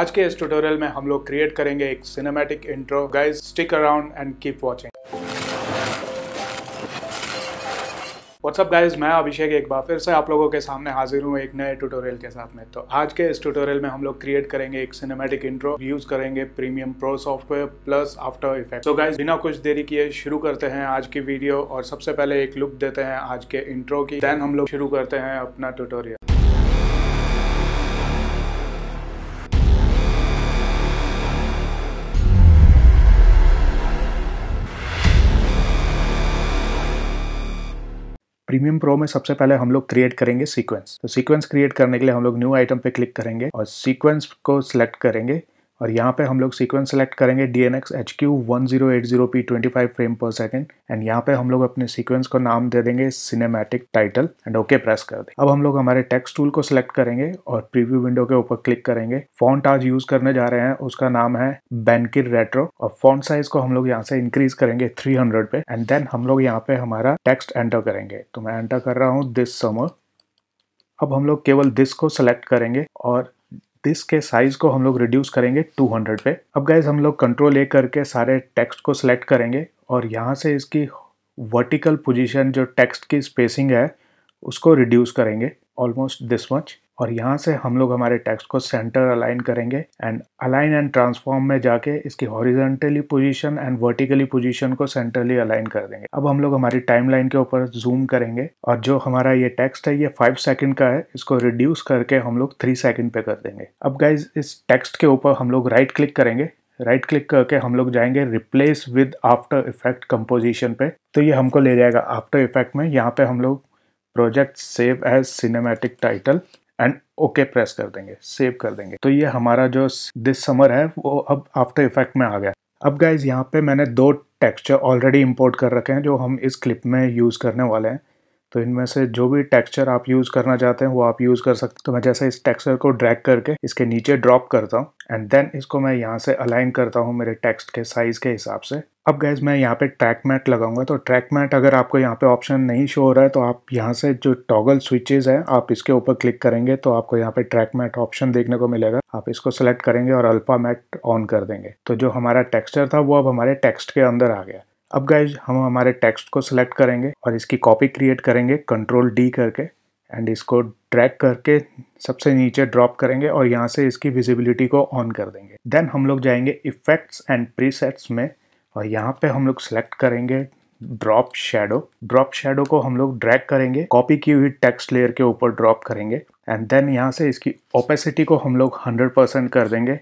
आज के इस ट्यूटोरियल में हम लोग क्रिएट करेंगे एक cinematic intro guys stick around and keep watching what's up guys मैं अभिषेक एक बार फिर से आप लोगों के सामने हाजिर हूँ एक नए ट्यूटोरियल के साथ में तो आज के इस ट्यूटोरियल में हम लोग क्रिएट करेंगे एक सिनेमैटिक इंट्रो यूज करेंगे premium pro software plus after effect तो गाइज बिना कुछ देरी किए शुरू करते हैं आज की वीडियो और सबसे पहले एक लुक देते हैं आज के इंट्रो की देन हम लोग शुरू करते हैं अपना ट्यूटोरियल प्रीमियम प्रो में सबसे पहले हम लोग क्रिएट करेंगे सीक्वेंस तो सीक्वेंस क्रिएट करने के लिए हम लोग न्यू आइटम पे क्लिक करेंगे और सीक्वेंस को सिलेक्ट करेंगे और यहाँ पे हम लोग सीक्वेंस सेलेक्ट करेंगे D N X H Q one zero eight zero P twenty five frame per second and यहाँ पे हम लोग अपने सीक्वेंस को नाम दे देंगे cinematic title and okay press कर दे अब हम लोग हमारे टेक्स्ट टूल को सिलेक्ट करेंगे और प्रीव्यू विंडो के ऊपर क्लिक करेंगे फॉन्ट आज यूज करने जा रहे हैं उसका नाम है बैनकिर रेट्रो और फॉन्ट साइज को हम लोग यहाँ से इंक्रीज करेंगे थ्री हंड्रेड पे एंड देन हम लोग यहाँ पे हमारा टेक्स्ट एंटर करेंगे तो मैं एंटर कर रहा हूँ दिस समर अब हम लोग केवल दिस को सेलेक्ट करेंगे और दिस के साइज को हम लोग रिड्यूस करेंगे 200 पे अब गाइज हम लोग कंट्रोल ए करके सारे टेक्स्ट को सिलेक्ट करेंगे और यहाँ से इसकी वर्टिकल पोजीशन जो टेक्स्ट की स्पेसिंग है उसको रिड्यूस करेंगे ऑलमोस्ट दिस मच और यहाँ से हम लोग हमारे टेक्स्ट को सेंटर अलाइन करेंगे एंड अलाइन एंड ट्रांसफॉर्म में जाके इसकी horizontally position and vertically position को सेंटरली अलाइन कर देंगे अब हम लोग हमारी टाइमलाइन के ऊपर जूम करेंगे और जो हमारा ये टेक्स्ट है ये फाइव सेकंड का है इसको रिड्यूस करके हम लोग थ्री सेकेंड पे कर देंगे अब गाइज इस टेक्स्ट के ऊपर हम लोग राइट क्लिक करेंगे राइट क्लिक करके हम लोग जाएंगे replace with after effect composition पे तो ये हमको ले जाएगा आफ्टर इफेक्ट में यहाँ पे हम लोग project save as cinematic title and okay press कर देंगे सेव कर देंगे तो ये हमारा जो दिस समर है वो अब आफ्टर इफेक्ट में आ गया अब गाइज यहाँ पे मैंने दो टेक्सचर ऑलरेडी इंपोर्ट कर रखे हैं जो हम इस क्लिप में यूज़ करने वाले हैं तो इनमें से जो भी टेक्सचर आप यूज़ करना चाहते हैं वो आप यूज़ कर सकते हैं तो मैं जैसे इस टेक्सचर को ड्रैग करके इसके नीचे ड्रॉप करता हूँ एंड देन इसको मैं यहाँ से अलाइन करता हूँ मेरे टेक्स्ट के साइज़ के हिसाब से अब गैज मैं यहाँ पे ट्रैक मैट लगाऊंगा तो ट्रैक मैट अगर आपको यहाँ पे ऑप्शन नहीं शो हो रहा है तो आप यहाँ से जो टॉगल स्विचेज है आप इसके ऊपर क्लिक करेंगे तो आपको यहाँ पे ट्रैक मैट ऑप्शन देखने को मिलेगा आप इसको सेलेक्ट करेंगे और अल्फा मैट ऑन कर देंगे तो जो हमारा टेक्स्चर था वो अब हमारे टेक्स्ट के अंदर आ गया अब गैज हम हमारे टेक्स्ट को सिलेक्ट करेंगे और इसकी कॉपी क्रिएट करेंगे कंट्रोल डी करके एंड इसको ड्रैग करके सबसे नीचे ड्रॉप करेंगे और यहाँ से इसकी विजिबिलिटी को ऑन कर देंगे देन हम लोग जाएंगे इफेक्ट्स एंड प्रीसेट्स में और यहाँ पे हम लोग सेलेक्ट करेंगे ड्रॉप शेडो ड्रॉप शेडो को हम लोग ड्रैग करेंगे कॉपी की हुई टेक्स्ट लेयर के ऊपर ड्रॉप करेंगे एंड देन यहाँ से इसकी ओपेसिटी को हम लोग 100% कर देंगे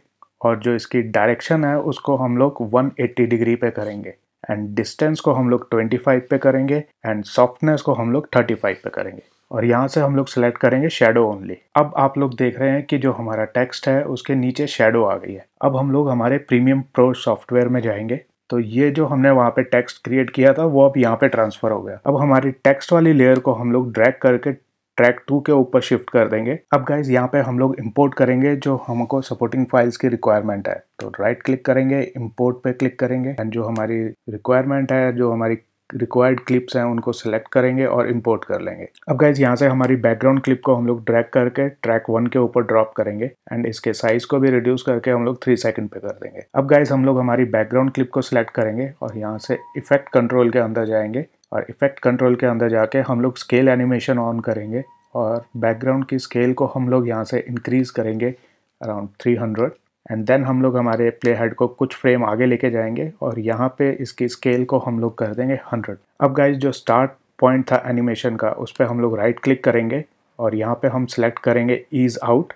और जो इसकी डायरेक्शन है उसको हम लोग 180 डिग्री पे करेंगे एंड डिस्टेंस को हम लोग 25 पे करेंगे एंड सॉफ्टनेस को हम लोग 35 पे करेंगे और यहाँ से हम लोग सेलेक्ट करेंगे शेडो ओनली अब आप लोग देख रहे हैं कि जो हमारा टेक्स्ट है उसके नीचे शेडो आ गई है अब हम लोग हमारे प्रीमियम प्रो सॉफ्टवेयर में जाएंगे तो ये जो हमने वहाँ पे टेक्स्ट क्रिएट किया था वो अब यहाँ पे ट्रांसफ़र हो गया अब हमारी टेक्स्ट वाली लेयर को हम लोग ड्रैग करके ट्रैक टू के ऊपर शिफ्ट कर देंगे अब गाइज यहाँ पे हम लोग इम्पोर्ट करेंगे जो हमको सपोर्टिंग फाइल्स की रिक्वायरमेंट है तो राइट क्लिक करेंगे इम्पोर्ट पे क्लिक करेंगे एंड जो हमारी रिक्वायरमेंट है जो हमारी रिक्वायर्ड क्लिप्स हैं उनको सेलेक्ट करेंगे और इंपोर्ट कर लेंगे अब गाइज यहाँ से हमारी बैकग्राउंड क्लिप को हम लोग ड्रैग करके ट्रैक वन के ऊपर ड्रॉप करेंगे एंड इसके साइज को भी रिड्यूस करके हम लोग थ्री सेकंड पे कर देंगे अब गाइज हम लोग हमारी बैकग्राउंड क्लिप को सिलेक्ट करेंगे और यहाँ से इफेक्ट कंट्रोल के अंदर जाएंगे और इफेक्ट कंट्रोल के अंदर जाके हम लोग स्केल एनिमेशन ऑन करेंगे और बैकग्राउंड की स्केल को हम लोग यहाँ से इंक्रीज़ करेंगे अराउंड थ्री एंड देन हम लोग हमारे प्ले हेड को कुछ फ्रेम आगे लेके जाएंगे और यहाँ पे इसकी स्केल को हम लोग कर देंगे हंड्रेड अब गाइज जो स्टार्ट पॉइंट था एनिमेशन का उस पर हम लोग राइट क्लिक करेंगे और यहाँ पे हम सेलेक्ट करेंगे ईज़ आउट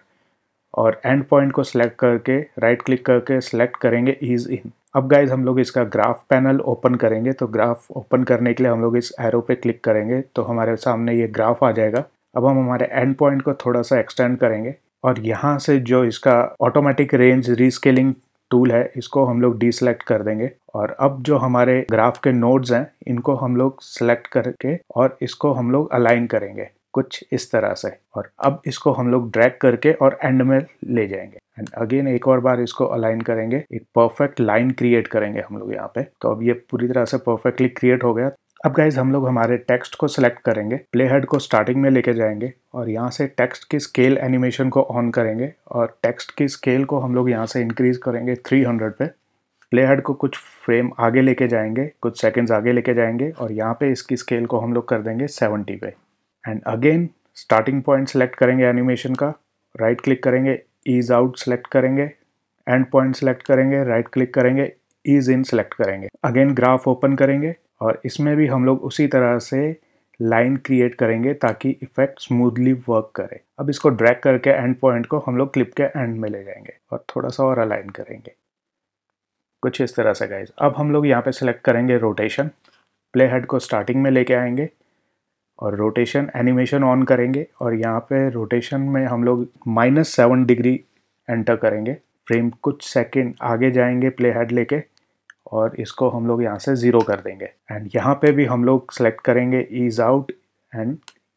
और एंड पॉइंट को सिलेक्ट करके राइट क्लिक करके सेलेक्ट करेंगे ईज़ इन अब गाइज हम लोग इसका ग्राफ पैनल ओपन करेंगे तो ग्राफ ओपन करने के लिए हम लोग इस एरो पे क्लिक करेंगे तो हमारे सामने ये ग्राफ आ जाएगा अब हम हमारे एंड पॉइंट को थोड़ा सा एक्सटेंड करेंगे और यहाँ से जो इसका ऑटोमेटिक रेंज रीस्केलिंग टूल है इसको हम लोग डीसेलेक्ट कर देंगे और अब जो हमारे ग्राफ के नोड्स हैं इनको हम लोग सेलेक्ट करके और इसको हम लोग अलाइन करेंगे कुछ इस तरह से और अब इसको हम लोग ड्रैग करके और एंड में ले जाएंगे एंड अगेन एक और बार इसको अलाइन करेंगे एक परफेक्ट लाइन क्रिएट करेंगे हम लोग यहाँ पे तो अब ये पूरी तरह से परफेक्टली क्रिएट हो गया अब गाइज हम लोग हमारे टेक्स्ट को सिलेक्ट करेंगे प्ले हेड को स्टार्टिंग में लेके जाएंगे और यहाँ से टेक्स्ट की स्केल एनिमेशन को ऑन करेंगे और टेक्स्ट की स्केल को हम लोग यहाँ से इंक्रीज करेंगे 300 पे प्ले हेड को कुछ फ्रेम आगे लेके जाएंगे कुछ सेकंड्स आगे लेके जाएंगे और यहाँ पे इसकी स्केल को हम लोग कर देंगे 70 पे and again starting point select करेंगे एनिमेशन का राइट क्लिक करेंगे ईज आउट सेलेक्ट करेंगे एंड पॉइंट सेलेक्ट करेंगे राइट क्लिक करेंगे ईज इन सेलेक्ट करेंगे अगेन ग्राफ ओपन करेंगे और इसमें भी हम लोग उसी तरह से लाइन क्रिएट करेंगे ताकि इफेक्ट स्मूथली वर्क करे अब इसको ड्रैग करके एंड पॉइंट को हम लोग क्लिप के एंड में ले जाएंगे और थोड़ा सा और अलाइन करेंगे कुछ इस तरह से गाइज अब हम लोग यहाँ पे सिलेक्ट करेंगे रोटेशन प्ले हेड को स्टार्टिंग में लेके आएंगे और रोटेशन एनिमेशन ऑन करेंगे और यहाँ पे रोटेशन में हम लोग माइनस सेवन डिग्री एंटर करेंगे फ्रेम कुछ सेकेंड आगे जाएंगे प्ले हेड लेके और इसको हम लोग यहाँ से ज़ीरो कर देंगे एंड यहाँ पे भी हम लोग सेलेक्ट करेंगे ease out and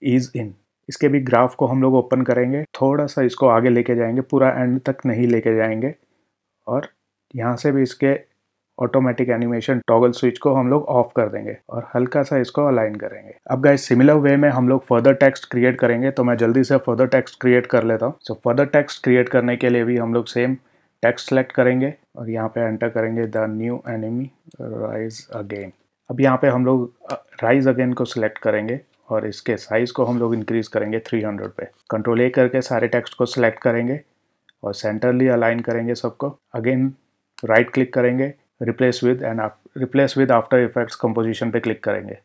ease in इसके भी ग्राफ को हम लोग ओपन करेंगे थोड़ा सा इसको आगे लेके जाएंगे पूरा एंड तक नहीं लेके जाएंगे और यहाँ से भी इसके ऑटोमेटिक एनिमेशन टॉगल स्विच को हम लोग ऑफ कर देंगे और हल्का सा इसको अलाइन करेंगे अब गए सिमिलर वे में हम लोग फर्दर टेक्स्ट क्रिएट करेंगे तो मैं जल्दी से फर्दर टेक्स्ट क्रिएट कर लेता हूँ सो फर्दर टेक्स्ट क्रिएट करने के लिए भी हम लोग सेम टेक्स्ट सेलेक्ट करेंगे और यहाँ पे एंटर करेंगे the new enemy rise again अब यहाँ पे हम लोग राइज अगेन को सिलेक्ट करेंगे और इसके साइज़ को हम लोग इंक्रीज़ करेंगे 300 पे कंट्रोल ए करके सारे टेक्स्ट को सिलेक्ट करेंगे और सेंटरली अलाइन करेंगे सबको अगेन राइट क्लिक करेंगे replace with and replace with after effects composition पे क्लिक करेंगे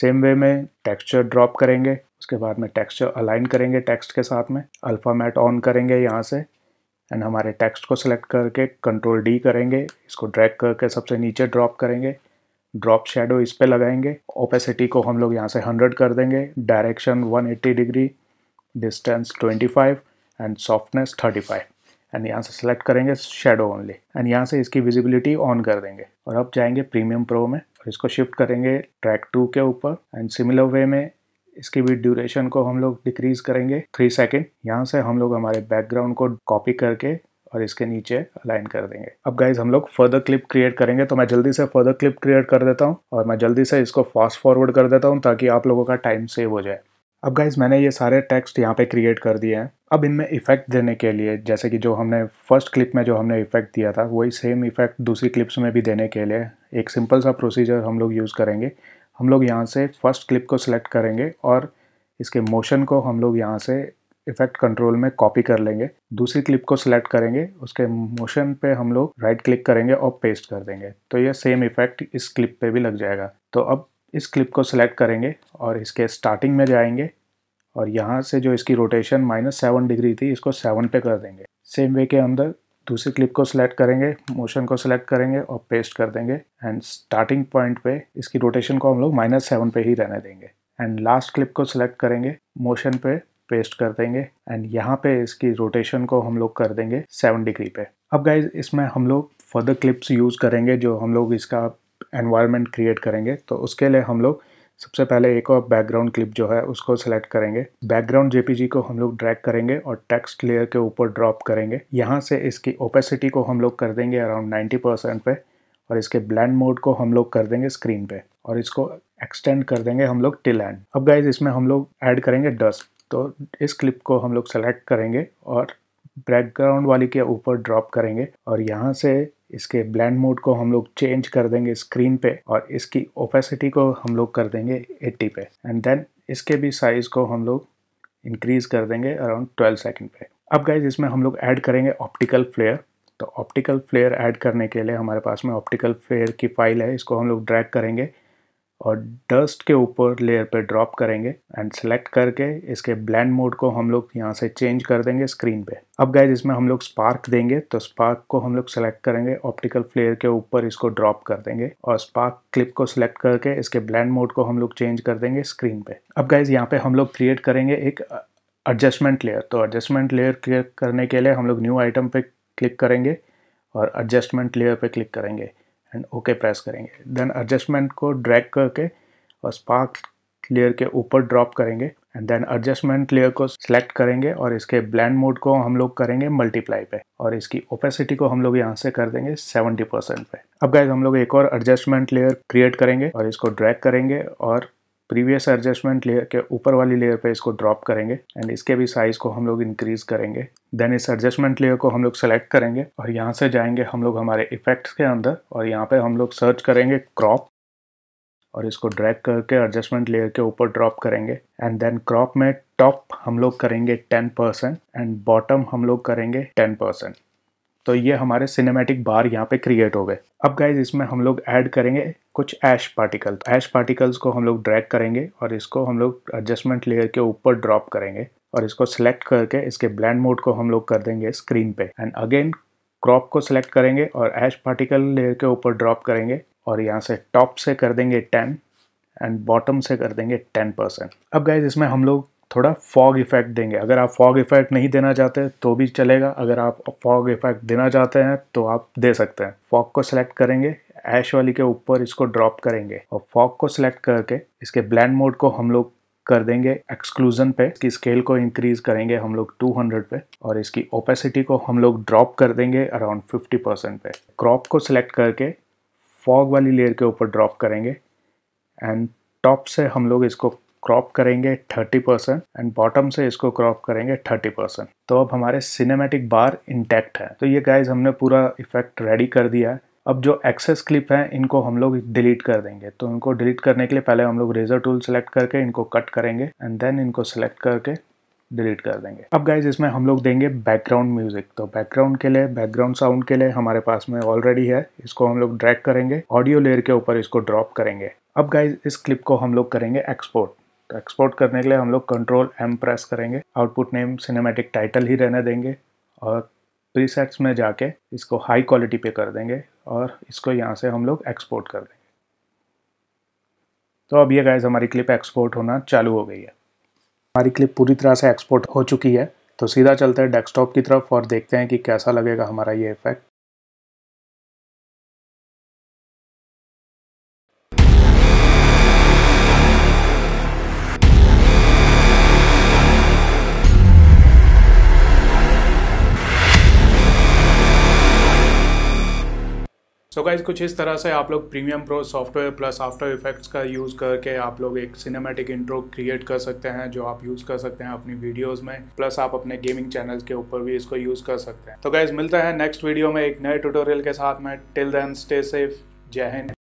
सेम वे में टेक्सचर ड्रॉप करेंगे उसके बाद में टेक्सचर अलाइन करेंगे टेक्स्ट के साथ में अल्फ़ामेट ऑन करेंगे यहाँ से एंड हमारे टेक्स्ट को सिलेक्ट करके कंट्रोल डी करेंगे इसको ड्रैग करके सबसे नीचे ड्रॉप करेंगे ड्रॉप शेडो इस पर लगाएंगे ओपेसिटी को हम लोग यहाँ से 100 कर देंगे direction 180 degree distance 25 and softness 35 and यहाँ से सिलेक्ट करेंगे शेडो ओनली एंड यहाँ से इसकी विजिबिलिटी ऑन कर देंगे और अब जाएंगे प्रीमियम प्रो में और इसको शिफ्ट करेंगे ट्रैक टू के ऊपर एंड सिमिलर वे में इसकी भी ड्यूरेशन को हम लोग डिक्रीज करेंगे थ्री सेकेंड यहाँ से हम लोग हमारे बैकग्राउंड को कॉपी करके और इसके नीचे अलाइन कर देंगे अब गाइज हम लोग फर्दर क्लिप क्रिएट करेंगे तो मैं जल्दी से फर्दर क्लिप क्रिएट कर देता हूँ और मैं जल्दी से इसको फास्ट फॉरवर्ड कर देता हूँ ताकि आप लोगों का टाइम सेव हो जाए अब गाइज मैंने ये सारे टेक्स्ट यहाँ पे क्रिएट कर दिए हैं अब इनमें इफेक्ट देने के लिए जैसे कि जो हमने फर्स्ट क्लिप में जो हमने इफेक्ट दिया था वही सेम इफेक्ट दूसरी क्लिप्स में भी देने के लिए एक सिंपल सा प्रोसीजर हम लोग यूज़ करेंगे हम लोग यहाँ से फर्स्ट क्लिप को सिलेक्ट करेंगे और इसके मोशन को हम लोग यहाँ से इफेक्ट कंट्रोल में कॉपी कर लेंगे दूसरी क्लिप को सिलेक्ट करेंगे उसके मोशन पे हम लोग राइट क्लिक करेंगे और पेस्ट कर देंगे तो यह सेम इफेक्ट इस क्लिप पे भी लग जाएगा तो अब इस क्लिप को सिलेक्ट करेंगे और इसके स्टार्टिंग में जाएंगे और यहाँ से जो इसकी रोटेशन माइनस सेवन डिग्री थी इसको सेवन पे कर देंगे सेम वे के अंदर दूसरी क्लिप को सिलेक्ट करेंगे मोशन को सिलेक्ट करेंगे और पेस्ट कर देंगे एंड स्टार्टिंग पॉइंट पे इसकी रोटेशन को हम लोग माइनस सेवन पे ही रहने देंगे एंड लास्ट क्लिप को सिलेक्ट करेंगे मोशन पे पेस्ट कर देंगे एंड यहाँ पे इसकी रोटेशन को हम लोग कर देंगे सेवन डिग्री पे अब गाइज इसमें हम लोग फर्दर क्लिप्स यूज़ करेंगे जो हम लोग इसका एनवायरमेंट क्रिएट करेंगे तो उसके लिए हम लोग सबसे पहले एक और बैकग्राउंड क्लिप जो है उसको सिलेक्ट करेंगे बैकग्राउंड जेपीजी को हम लोग ड्रैग करेंगे और टेक्स्ट लेयर के ऊपर ड्रॉप करेंगे यहाँ से इसकी ओपेसिटी को हम लोग कर देंगे अराउंड नाइन्टी परसेंट पे और इसके ब्लैंड मोड को हम लोग कर देंगे स्क्रीन पे और इसको एक्सटेंड कर देंगे हम लोग टिल एंड अब गाइज इसमें हम लोग ऐड करेंगे डस्ट तो इस क्लिप को हम लोग सेलेक्ट करेंगे और बैकग्राउंड वाली के ऊपर ड्रॉप करेंगे और यहाँ से इसके ब्लैंड मोड को हम लोग चेंज कर देंगे स्क्रीन पे और इसकी ओपेसिटी को हम लोग कर देंगे 80 पे एंड देन इसके भी साइज़ को हम लोग इंक्रीज़ कर देंगे अराउंड 12 सेकंड पे अब गाइज इसमें हम लोग ऐड करेंगे ऑप्टिकल फ्लेयर तो ऑप्टिकल फ्लेयर ऐड करने के लिए हमारे पास में ऑप्टिकल फ्लेयर की फाइल है इसको हम लोग ड्रैग करेंगे और डस्ट के ऊपर लेयर पे ड्रॉप करेंगे एंड सेलेक्ट करके इसके ब्लैंड मोड को हम लोग यहाँ से चेंज कर देंगे स्क्रीन पे अब गाइज इसमें हम लोग स्पार्क देंगे तो स्पार्क को हम लोग सेलेक्ट करेंगे ऑप्टिकल फ्लेयर के ऊपर इसको ड्रॉप कर देंगे और स्पार्क क्लिप को सिलेक्ट करके इसके ब्लैंड मोड को हम लोग चेंज कर देंगे स्क्रीन पे अब गाइज यहाँ पे हम लोग क्रिएट करेंगे एक एडजस्टमेंट लेयर तो एडजस्टमेंट लेयर क्रिएट करने के लिए हम लोग न्यू आइटम पे क्लिक करेंगे और एडजस्टमेंट लेयर पे क्लिक करेंगे एंड ओके प्रेस करेंगे देन एडजस्टमेंट को ड्रैग करके और स्पार्क लेयर के ऊपर ड्रॉप करेंगे एंड देन एडजस्टमेंट लेयर को सिलेक्ट करेंगे और इसके ब्लैंड मोड को हम लोग करेंगे मल्टीप्लाई पे और इसकी ओपेसिटी को हम लोग यहाँ से कर देंगे 70 परसेंट पे अब गाइज हम लोग एक और एडजस्टमेंट लेयर क्रिएट करेंगे और इसको ड्रैग करेंगे और प्रीवियस एडजस्टमेंट लेयर के ऊपर वाली लेयर पे इसको ड्रॉप करेंगे एंड इसके भी साइज़ को हम लोग इंक्रीज करेंगे देन इस एडजस्टमेंट लेयर को हम लोग सेलेक्ट करेंगे और यहाँ से जाएंगे हम लोग हमारे इफेक्ट्स के अंदर और यहाँ पे हम लोग सर्च करेंगे क्रॉप और इसको ड्रैग करके एडजस्टमेंट लेयर के ऊपर ड्रॉप करेंगे एंड देन क्रॉप में टॉप हम लोग करेंगे टेन एंड बॉटम हम लोग करेंगे टेन तो ये हमारे सिनेमैटिक बार यहाँ पे क्रिएट हो गए अब गाइज इसमें हम लोग ऐड करेंगे कुछ ऐश पार्टिकल तो ऐश पार्टिकल्स को हम लोग ड्रैग करेंगे और इसको हम लोग एडजस्टमेंट लेयर के ऊपर ड्रॉप करेंगे और इसको सिलेक्ट करके इसके ब्लैंड मोड को हम लोग कर देंगे स्क्रीन पे एंड अगेन क्रॉप को सिलेक्ट करेंगे और ऐश पार्टिकल लेयर के ऊपर ड्रॉप करेंगे और यहाँ से टॉप से कर देंगे टेन एंड बॉटम से कर देंगे टेन परसेंट अब गाइज इसमें हम लोग थोड़ा फॉग इफेक्ट देंगे अगर आप फॉग इफेक्ट नहीं देना चाहते तो भी चलेगा अगर आप फॉग इफेक्ट देना चाहते हैं तो आप दे सकते हैं फॉग को सिलेक्ट करेंगे ऐश वाली के ऊपर इसको ड्रॉप करेंगे और फॉग को सिलेक्ट करके इसके ब्लैंड मोड को हम लोग कर देंगे एक्सक्लूजन पे इसकी स्केल को इंक्रीज करेंगे हम लोग 200 पे और इसकी ओपेसिटी को हम लोग ड्रॉप कर देंगे अराउंड 50 परसेंट पे क्रॉप को सिलेक्ट करके फॉग वाली लेयर के ऊपर ड्रॉप करेंगे एंड टॉप से हम लोग इसको क्रॉप करेंगे 30 परसेंट एंड बॉटम से इसको क्रॉप करेंगे 30 परसेंट तो अब हमारे सिनेमेटिक बार इंटैक्ट है तो ये गाइज हमने पूरा इफेक्ट रेडी कर दिया है अब जो एक्सेस क्लिप है इनको हम लोग डिलीट कर देंगे तो इनको डिलीट करने के लिए पहले हम लोग रेजर टूल सेलेक्ट करके इनको कट करेंगे एंड देन इनको सेलेक्ट करके डिलीट कर देंगे अब गाइज इसमें हम लोग देंगे बैकग्राउंड म्यूजिक तो बैकग्राउंड के लिए बैकग्राउंड साउंड के लिए हमारे पास में ऑलरेडी है इसको हम लोग ड्रैक करेंगे ऑडियो लेयर के ऊपर इसको ड्रॉप करेंगे अब गाइज इस क्लिप को हम लोग करेंगे एक्सपोर्ट एक्सपोर्ट करने के लिए हम लोग कंट्रोल एम प्रेस करेंगे आउटपुट नेम सिनेमेटिक टाइटल ही रहने देंगे और प्रीसेट्स में जाके इसको हाई क्वालिटी पे कर देंगे और इसको यहाँ से हम लोग एक्सपोर्ट कर देंगे तो अब ये गैस हमारी क्लिप एक्सपोर्ट होना चालू हो गई है हमारी क्लिप पूरी तरह से एक्सपोर्ट हो चुकी है तो सीधा चलते हैं डेस्कटॉप की तरफ और देखते हैं कि कैसा लगेगा हमारा ये इफेक्ट सो so गाइज कुछ इस तरह से आप लोग premium pro software plus after effects का यूज़ करके आप लोग एक सिनेमैटिक इंट्रो क्रिएट कर सकते हैं जो आप यूज़ कर सकते हैं अपनी वीडियोस में प्लस आप अपने गेमिंग चैनल के ऊपर भी इसको यूज़ कर सकते हैं तो गाइज मिलता है नेक्स्ट वीडियो में एक नए ट्यूटोरियल के साथ में टिल देन स्टे सेफ जय हिंद